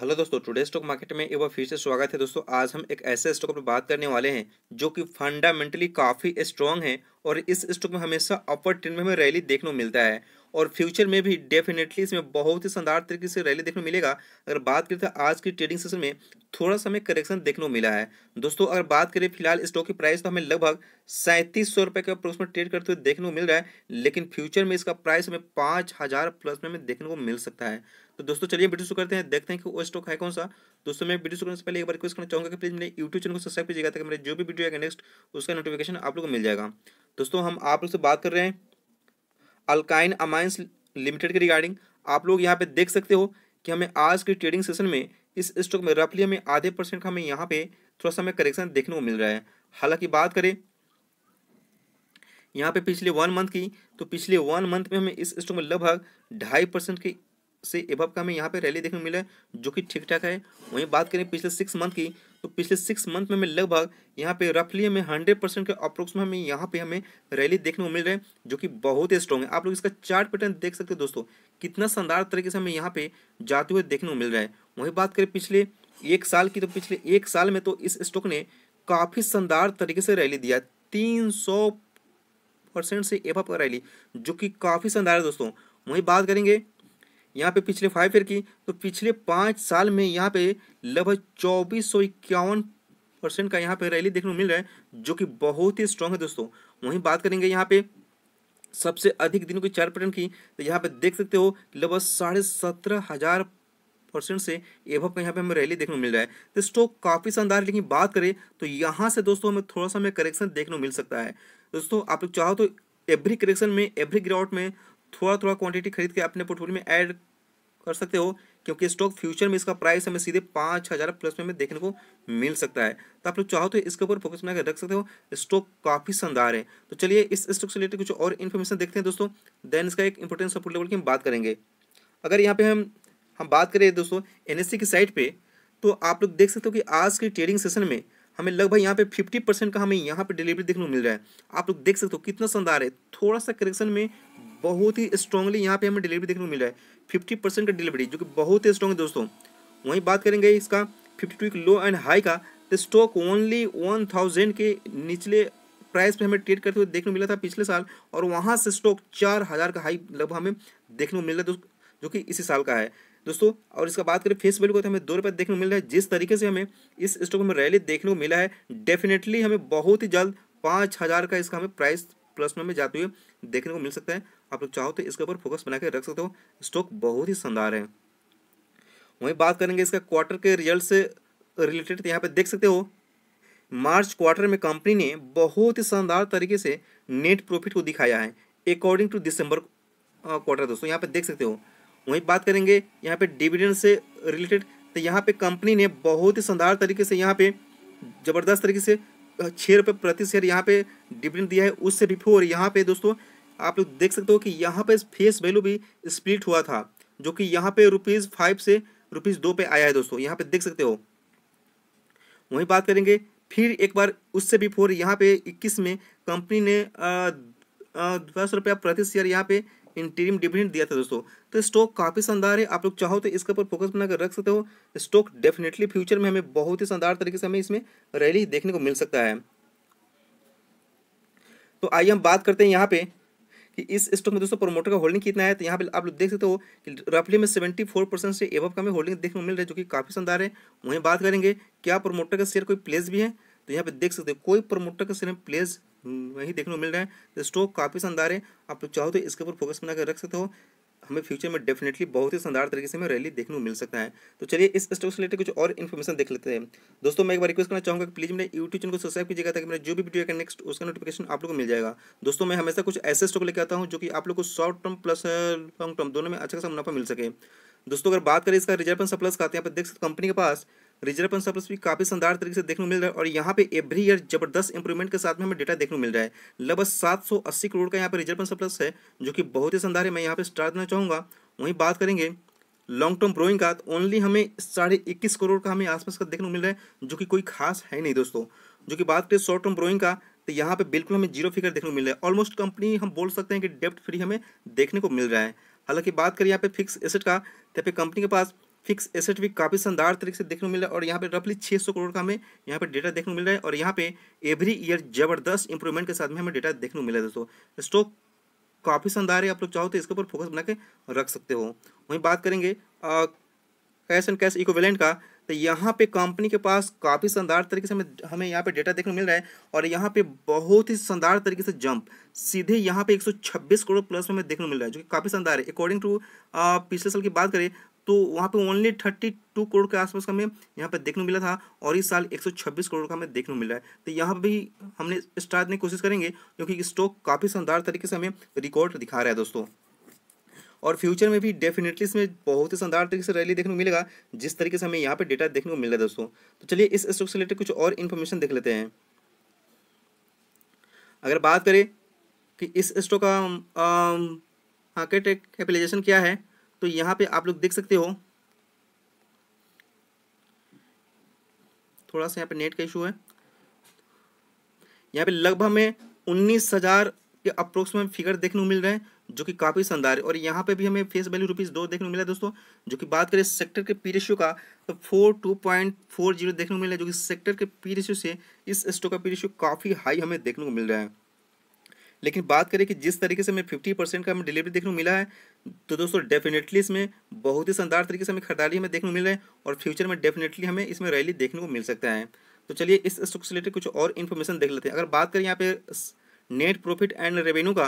hello दोस्तों today stock market में एक बार फिर से स्वागत है दोस्तों आज हम एक ऐसे स्टॉक पर बात करने वाले हैं जो कि फंडामेंटली काफ़ी स्ट्रांग है और इस स्टॉक में हमेशा अपर ट्रेंड में हमें रैली देखने को मिलता है और फ्यूचर में भी डेफिनेटली इसमें बहुत ही शानदार तरीके से रैली देखने को मिलेगा अगर बात करें तो आज की ट्रेडिंग सेशन में थोड़ा सा हमें करेक्शन देखने को मिला है दोस्तों अगर बात करें फिलहाल स्टॉक की प्राइस तो हमें लगभग सैंतीस सौ रुपये के अप्रोक्स में ट्रेड करते हुए देखने को मिल रहा है लेकिन फ्यूचर में इसका प्राइस हमें पाँच हज़ार प्लस में हमें देखने को मिल सकता है तो दोस्तों चलिए वीडियो शुरू करते हैं देखते हैं कि वो स्टॉक है कौन सा दोस्तों मैं वीडियो शुरू करने से पहले एक बार रिक्वेस्ट करना चाहूँगा कि प्लीज़ मेरे यूट्यूब चैनल को सब्सक्राइब कीजिएगा ताकि मेरे जो भी वीडियो आएगा नेक्स्ट उसका नोटिफिकेशन आप लोग को मिल जाएगा दोस्तों हम आप लोग से बात कर रहे हैं अल्काइन अमाइंस लिमिटेड के रिगार्डिंग आप लोग यहाँ पे देख सकते हो कि हमें आज के ट्रेडिंग सेशन में इस स्टॉक में रफली हमें आधे परसेंट का हमें यहाँ पे थोड़ा सा हमें करेक्शन देखने को मिल रहा है हालांकि बात करें यहाँ पे पिछले वन मंथ की तो पिछले वन मंथ में हमें इस स्टॉक में लगभग ढाई परसेंट की से एभव का हमें यहाँ पे रैली देखने को है जो कि ठीक ठाक है वहीं बात करें पिछले सिक्स मंथ की तो पिछले सिक्स मंथ में हमें लगभग यहाँ पे रफली हमें हंड्रेड परसेंट के अप्रोक्स में हमें यहाँ पे हमें रैली देखने को मिल रहा है जो कि बहुत ही स्ट्रॉन्ग है आप लोग इसका चार्ट पैटर्न देख सकते हैं दोस्तों कितना शानदार तरीके से हमें यहाँ पे जाते हुए देखने को मिल रहा है वहीं बात करें पिछले एक साल की तो पिछले एक साल में तो इस स्टॉक ने काफ़ी शानदार तरीके से रैली दिया तीन सौ परसेंट से एफ का रैली जो कि काफ़ी शानदार है दोस्तों वहीं बात करेंगे यहाँ पे पिछले फाइव ईयर की तो पिछले पाँच साल में यहाँ पे लगभग चौबीस सौ इक्यावन परसेंट का यहाँ पे रैली देखने को मिल रहा है जो कि बहुत ही स्ट्रांग है दोस्तों वहीं बात करेंगे यहाँ पे सबसे अधिक दिनों की चार परसेंट की तो यहाँ पे देख सकते हो लगभग साढ़े सत्रह हज़ार परसेंट से एव का यहाँ पे हमें रैली देखने को मिल रहा है तो स्टॉक काफ़ी शानदार है लेकिन बात करें तो यहाँ से दोस्तों हमें थोड़ा सा हमें करेक्शन देखने को मिल सकता है दोस्तों आप लोग चाहो तो एवरी करेक्शन में एवरी ग्राउट में थोड़ा थोड़ा क्वांटिटी खरीद के अपने पोर्टफोलियो में ऐड कर सकते हो क्योंकि स्टॉक फ्यूचर में इसका प्राइस हमें सीधे पाँच हज़ार प्लस में देखने को मिल सकता है तो आप लोग चाहो तो इसके ऊपर फोकस बनाकर रख सकते हो स्टॉक काफ़ी शानदार है तो चलिए इस स्टॉक से रिलेटेड कुछ और इन्फॉर्मेशन देखते हैं दोस्तों देन इसका एक इंपॉर्टेंट सपोर्ट लेवल की हम बात करेंगे अगर यहाँ पे हम हम बात करें दोस्तों एन e की साइट पर तो आप लोग देख सकते हो कि आज के ट्रेडिंग सेशन में हमें लगभग यहाँ पे फिफ्टी परसेंट का हमें यहाँ पे डिलीवरी देखने को मिल रहा है आप लोग देख सकते हो कितना शानदार है थोड़ा सा करेक्शन में बहुत ही स्ट्रॉन्गली यहाँ पे हमें डिलीवरी देखने को मिल रहा है फिफ्टी परसेंट का डिलीवरी जो कि बहुत ही स्ट्रॉन्ग है दोस्तों वहीं बात करेंगे इसका fifty two low and high का तो स्टॉक ओनली वन थाउजेंड के निचले प्राइस पे हमें ट्रेड करते हुए देखने को मिला था पिछले साल और वहाँ से स्टॉक चार हज़ार का हाई लगभग हमें देखने को मिल रहा है जो कि इसी साल का है दोस्तों और इसका बात करें फेस वैल्यू को तो हमें दो रुपये देखने को मिल रहा है जिस तरीके से हमें इस स्टॉक में रैली देखने को मिला है डेफिनेटली हमें बहुत ही जल्द पाँच हज़ार का इसका हमें प्राइस प्लस में हमें जाते हुए देखने को मिल सकता है आप लोग चाहो तो इसके ऊपर फोकस बना के रख सकते हो स्टॉक बहुत ही शानदार है वहीं बात करेंगे इसका क्वार्टर के रिजल्ट से रिलेटेड तो यहाँ पर देख सकते हो मार्च क्वार्टर में कंपनी ने बहुत ही शानदार तरीके से नेट प्रॉफिट को दिखाया है अकॉर्डिंग टू दिसंबर क्वार्टर दोस्तों यहाँ पे देख सकते हो वहीं बात करेंगे यहाँ पे डिविडेंड से रिलेटेड तो यहाँ पे कंपनी ने बहुत ही शानदार तरीके से यहाँ पे ज़बरदस्त तरीके से छः रुपये प्रति शेयर यहाँ पे डिविडेंड दिया है उससे बिफोर यहाँ पे दोस्तों आप लोग देख सकते हो कि यहाँ पे फेस वैल्यू भी स्प्लिट हुआ था जो कि यहाँ पे रुपीज़ फाइव से रुपीज़ दो पे आया है दोस्तों यहाँ पे देख सकते हो वहीं बात करेंगे फिर एक बार उससे बिफोर यहाँ पे इक्कीस में कंपनी ने दस रुपया प्रति शेयर यहाँ पे इंटीरियम डिविडेंट दिया था दोस्तों तो स्टॉक काफ़ी शानदार है आप लोग चाहो तो इसके ऊपर फोकस बनाकर रख सकते हो स्टॉक डेफिनेटली फ्यूचर में हमें बहुत ही शानदार तरीके से हमें इसमें रैली देखने को मिल सकता है तो आइए हम बात करते हैं यहाँ पे कि इस स्टॉक में दोस्तों प्रोमोटर का होल्डिंग कितना है तो यहाँ पे आप लोग देख सकते हो कि रफली में सेवेंटी फोर परसेंट से एवब का हमें होल्डिंग देखने को मिल रहा है जो कि काफ़ी शानदार है वहीं बात करेंगे क्या प्रोमोटर का शेयर कोई प्लेस भी है तो यहाँ पे देख सकते हो कोई प्रोमोटर का शेयर प्लेस हम्म, वहीं देखने को मिल रहा है तो स्टॉक काफ़ी शानदार है आप चाहो तो इसके ऊपर फोकस बनाकर रख सकते हो हमें फ्यूचर में डेफिनेटली बहुत ही शानदार तरीके से हमें रैली देखने को मिल सकता है तो चलिए इस स्टॉक से रिलेटेड कुछ और इन्फॉर्मेशन देख लेते हैं दोस्तों मैं एक बार रिक्वेस्ट करना चाहूँगा कि प्लीज़ मेरे यूट्यूब चैनल को सब्सक्राइब कीजिएगा ताकि मेरा जो भी वीडियो का नेक्स्ट उसका नोटिफिकेशन आप लोग को मिल जाएगा दोस्तों मैं हमेशा कुछ ऐसे स्टॉक लेकर आता हूँ जो कि आप लोग को short term plus long term दोनों में अच्छा खासा मुनाफा मिल सके दोस्तों अगर बात करें इसका रिजर्व सप्लस का तो यहाँ पर देख सकते कंपनी के पास रिजर्व सरप्लस भी काफ़ी शानदार तरीके से देखने को मिल रहा है और यहाँ पे एवरी ईयर जबरदस्त इंप्रूवमेंट के साथ में हमें डेटा देखने को मिल रहा है लगभग सात सौ अस्सी करोड़ का यहाँ पे रिजर्व सरप्लस है जो कि बहुत ही शानदार है मैं यहाँ पे स्टार देना चाहूंगा वहीं बात करेंगे लॉन्ग टर्म ब्रोइंग का तो ओनली हमें साढ़े इक्कीस करोड़ का हमें आसपास का देखने को मिल रहा है जो कि कोई खास है नहीं दोस्तों जो कि बात करें शॉर्ट टर्म ब्रोइंग का तो यहाँ पे बिल्कुल हमें जीरो फिगर देखने को मिल रहा है ऑलमोस्ट कंपनी हम बोल सकते हैं कि डेप्ट फ्री हमें देखने को मिल रहा है हालांकि बात करें यहाँ पे फिक्स एसेट का तो यहाँ पे कंपनी के पास फिक्स एसेट भी काफ़ी शानदार तरीके से देखने को मिल रहा है और यहाँ पे रफली 600 करोड़ का हमें यहाँ पे डेटा देखने को मिल रहा है और यहाँ पे एवरी ईयर जबरदस्त इंप्रूवमेंट के साथ में हमें डेटा देखने को मिला है दोस्तों स्टॉक काफ़ी शानदार है आप लोग चाहो तो इसके ऊपर फोकस बना के रख सकते हो वहीं बात करेंगे कैश एंड कैश इकोवेलेंट का तो यहाँ पे कंपनी के पास काफ़ी शानदार तरीके से हमें हमें यहाँ पे डेटा देखने को मिल रहा है और यहाँ पे बहुत ही शानदार तरीके से जंप सीधे यहाँ पे 126 करोड़ प्लस में हमें देखने को मिल रहा है जो कि काफ़ी शानदार है अकॉर्डिंग टू पिछले साल की बात करें तो वहाँ पे ओनली थर्टी टू करोड़ के आसपास का हमें यहाँ पे देखने मिला था और इस साल एक सौ छब्बीस करोड़ का हमें देखने मिला है तो यहाँ भी हमने स्टार्ट देने की कोशिश करेंगे क्योंकि स्टॉक काफ़ी शानदार तरीके से हमें रिकॉर्ड दिखा रहा है दोस्तों और फ्यूचर में भी डेफिनेटली इसमें बहुत ही शानदार तरीके से रैली देखने को मिलेगा जिस तरीके से हमें यहाँ पे डेटा देखने को मिल रहा है दोस्तों तो चलिए इस स्टॉक से रिलेटेड कुछ और इन्फॉर्मेशन देख लेते हैं अगर बात करें कि इस स्टॉक का मार्केट हाँ, कैपिटलाइजेशन क्या है तो यहाँ पे आप लोग देख सकते हो थोड़ा सा यहाँ पे नेट का इशू है यहाँ पे लगभग में उन्नीस हजार के अप्रोक्स में फिगर देखने को मिल रहे हैं जो कि काफ़ी शानदार है और यहाँ पे भी हमें फेस वैल्यू रुपीज़ दो देखने को मिला दोस्तों जो कि बात करें सेक्टर के पी रेशियो का तो four two point four zero देखने को मिल रहा है जो कि सेक्टर के पी रेशियो से इस स्टॉक का पी रेशियो काफ़ी हाई हमें देखने को मिल रहा है लेकिन बात करें कि जिस तरीके से हमें फिफ्टी परसेंट का हमें डिलीवरी देखने को मिला है तो दोस्तों डेफिनेटली इसमें बहुत ही शानदार तरीके से हमें खरीदारी हमें देखने को मिल रहा है और फ्यूचर में डेफिनेटली हमें इसमें रैली देखने को मिल सकता है तो चलिए इस स्टॉक से रिलेटेड कुछ और इन्फॉर्मेशन देख लेते हैं अगर बात करें यहाँ पे नेट प्रॉफिट एंड रेवेन्यू का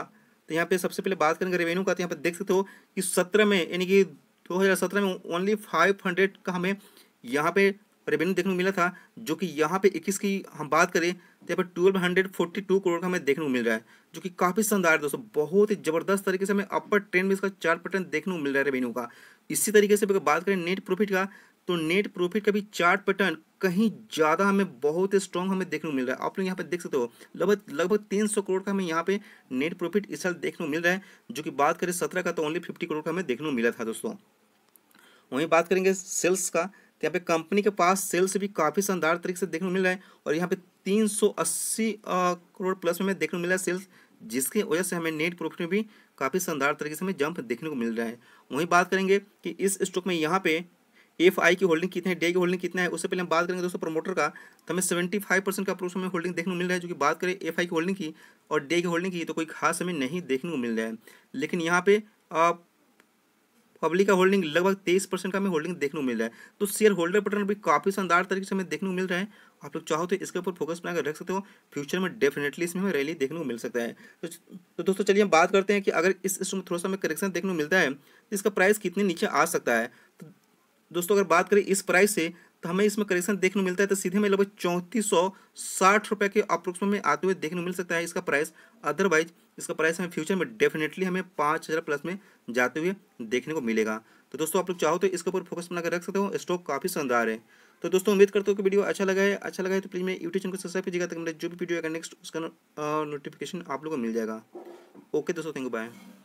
तो यहाँ पे सबसे पहले बात करेंगे रेवेन्यू का तो यहाँ पर देख सकते हो कि सत्रह में यानी कि दो हज़ार सत्रह में ओनली फाइव हंड्रेड का हमें यहाँ पे रेवेन्यू देखने को मिला था जो कि यहाँ पे इक्कीस की हम बात करें तो यहाँ पर twelve hundred forty two crore का हमें देखने को मिल रहा है जो कि काफ़ी शानदार है दोस्तों बहुत ही जबरदस्त तरीके से हमें अपर ट्रेंड में इसका चार परसेंट देखने को मिल रहा है रेवेन्यू का इसी तरीके से अगर बात करें नेट प्रॉफिट का तो नेट प्रॉफिट का भी चार्ट पैटर्न कहीं ज़्यादा हमें बहुत ही स्ट्रॉन्ग हमें देखने को मिल रहा है आप लोग यहाँ पे देख सकते हो लगभग लगभग तीन सौ करोड़ का हमें यहाँ पे नेट प्रॉफिट इस साल देखने को मिल रहा है जो कि बात करें सत्रह का तो ओनली फिफ्टी करोड़ का हमें देखने को मिला था दोस्तों वहीं बात करेंगे सेल्स का तो यहाँ पे कंपनी के पास सेल्स भी काफ़ी शानदार तरीके से देखने को मिल रहा है और यहाँ पे 380 करोड़ प्लस में देखने को मिला सेल्स जिसकी वजह से हमें नेट प्रॉफिट में भी काफ़ी शानदार तरीके से हमें जंप देखने को मिल रहा है वहीं बात करेंगे कि इस स्टॉक में यहाँ पे एफ आई की होल्डिंग कितनी है डे की होल्डिंग कितना है उससे पहले हम बात करेंगे दोस्तों प्रमोटर का तो हमें सेवेंटी फाइव परसेंट का प्रोफ हमें होल्डिंग देखने को मिल रहा है जो कि बात करें एफ आई की होल्डिंग की और डे की होल्डिंग की तो कोई खास हमें नहीं देखने को मिल रहा है लेकिन यहाँ पे पब्लिक का होल्डिंग लगभग तेईस परसेंट का हमें होल्डिंग देखने को मिल रहा है तो शेयर होल्डर पैटर्न भी काफ़ी शानदार तरीके से हमें देखने को मिल रहा है आप लोग चाहो तो इसके ऊपर फोकस बनाकर रख सकते हो फ्यूचर में डेफिनेटली इसमें हमें रैली देखने को मिल सकता है तो, तो दोस्तों चलिए हम बात करते हैं कि अगर इस स्टॉक में थोड़ा सा हमें करेक्शन देखने को मिलता है तो इसका प्राइस कितने नीचे आ सकता है तो दोस्तों अगर बात करें इस प्राइस से तो हमें इसमें करेक्शन देखने को मिलता है तो सीधे में लगभग चौंतीस सौ साठ रुपये के अप्रोक्स में आते हुए देखने को मिल सकता है इसका प्राइस अदरवाइज इसका प्राइस हमें फ्यूचर में डेफिनेटली हमें पाँच हज़ार प्लस में जाते हुए देखने को मिलेगा तो दोस्तों आप लोग चाहो तो इसके ऊपर फोकस बनाकर रख सकते हो स्टॉक काफ़ी शानदार है तो दोस्तों उम्मीद करते हो कि वीडियो अच्छा लगा है अच्छा लगा है तो प्लीज़ मैं यूट्यूब चैनल को सब्सक्राइब कीजिएगा तक मेरा जो भी वीडियो आएगा नेक्स्ट उसका नोटिफिकेशन आप लोगों को मिल जाएगा ओके दोस्तों थैंक यू बाय